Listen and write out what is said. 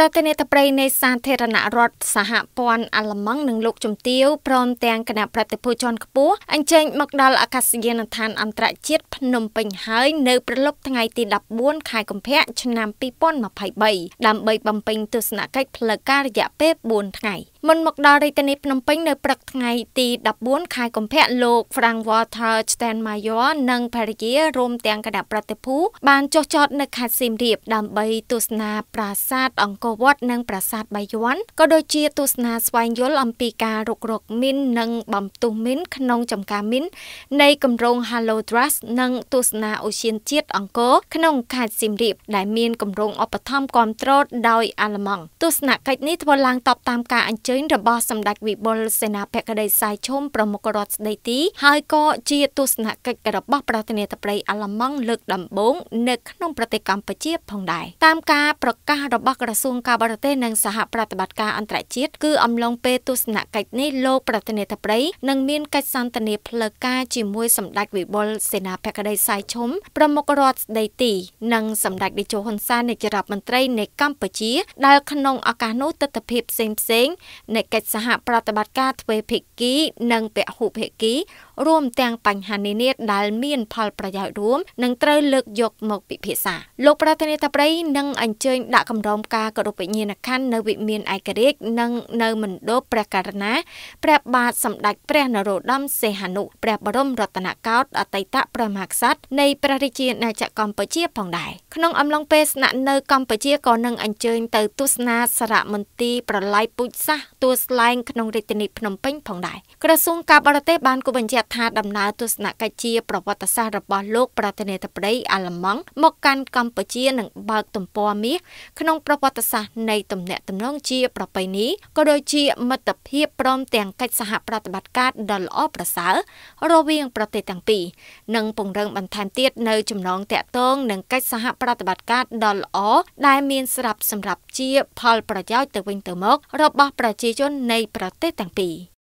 ប្រធានាធិបតីនៃសាធារណរដ្ឋសហព័ន្ធអាល្លឺម៉ង់និងលោកជំទាវព្រមទាំងគណៈប្រតិភូជាន់ខ្ពស់អញ្ជើញមកដល់អាកាសយានដ្ឋានអន្តរជាតិភ្នំពេញហើយនៅប្រឡប់ថ្ងៃទី14ខែកុម្ភៈឆ្នាំ2023ដើម្បីបំពេញទស្សនកិច្ចផ្លូវការរយៈពេល4ថ្ងៃមុនមកដល់រាជធានីភ្នំពេញនៅព្រឹកថ្ងៃទី14ខែកុម្ភៈលោក Frank Walter Steinmeier និងភរិយារួមទាំងគណៈប្រតិភូបានចុះចតនៅខេត្តសៀមរាបដើម្បីទស្សនាប្រាសាទអង្គរវត្តនិងប្រាសាទបាយ័នក៏ដូចជាទស្សនាស្វែងយល់អំពីការរុករកមីននិងបំទុះមីនក្នុងចំការមីននៃគម្រោង Halo Trust និងនិងទស្សនាអូសៀនជាតិអង្គរក្នុងខេត្តសៀមរាបដែលមានគម្រោងឧបត្ថម្ភគាំទ្រដោយ អាល្លឺម៉ង់ទស្សនកិច្ចនេះធ្វើឡើងតបតាមការអញ្ជើញរបស់សម្ដេចវិបុលសេនាភក្តីសាយឈុំប្រមុខរដ្ឋស្ដីទីហើយក៏ជា ទស្សនកិច្ចរបស់ប្រធានាធិបតីអាល្លឺម៉ង់លើកដំបូង នៅក្នុងប្រទេសកម្ពុជា ផងដែរតាមការប្រកាសរបស់ក្រសួងការបរទេសនិងសហប្រតិបត្តិការអន្តរជាតិគឺអំឡុងពេលទស្សនកិច្ចនេះលោកប្រធានាធិបតីនឹងមានកិច្ចសន្ទនាផ្លូវការជាមួយសម្ដេចវិបុលសេនាភក្តីសាយឈុំប្រមុខរដ្ឋស្ដីទីនិងសម្ដេចតេជោហ៊ុនសែននាយករដ្ឋមន្ត្រីនៃកម្ពុជាដែលក្នុងឱកាសនោះទស្សនវិជ្ជាផ្សេងៗនៃកិច្ចសហប្រតិបត្តិការទ្វេភាគីនិងពហុភាគីរួមទាំងបញ្ហានានាដែលមាន ផលប្រយោជន៍រួមនឹងត្រូវលើកយក មកពិភាក្សាលោកប្រធានាធិបតីនឹងអញ្ជើញដាក់កម្រងការគោរពវិញ្ញាណក្ខន្ធនៅវិមានឯករាជ្យនិងនៅមណ្ឌលព្រះករណាព្រះបាទសម្ដេចព្រះ នរោត្តមសីហនុព្រះបរមរតនកោដ្ឋអតីតព្រះមហាក្សត្រនៃព្រះរាជាណាចក្រកម្ពុជា ផងដែរក្នុង អំឡុងពេលស្នាក់នៅកម្ពុជាក៏នឹងអញ្ជើញទៅទស្សនាសារមន្ទីរប្រឡាយពូជសាសន៍ទួលស្លែងក្នុងរាជធានីភ្នំពេញផងដែរក្រសួងការបរទេសបានគូបញ្ជាក់ថាដំណើរទស្សនកិច្ចជាប្រវត្តិសាស្ត្ររបស់លោក ប្រធានាធិបតីអាល្លឺម៉ង់មកកាន់កម្ពុជានឹងបើកទំព័រមាសក្នុងប្រវត្តិសាស្ត្រនៃទំនាក់ទំនងជា ប្រពៃណីក៏ដូចជាមិត្តភាពព្រម ទាំងកិច្ចសហប្រតិបត្តិការដ៏ល្អប្រសើររវាង ប្រទេសទាំងពីរនិងពង្ង្រឹងបន្ថែមទៀតនៅចំណងតាក់ទងនិងកិច្ចសហប្រតិបត្តិការដ៏ល្អដែលមានស្រាប់សម្រាប់ជាផលប្រយោជន៍ទៅវិញទៅមករបស់ប្រជាជននៃប្រទេសទាំងពីរ។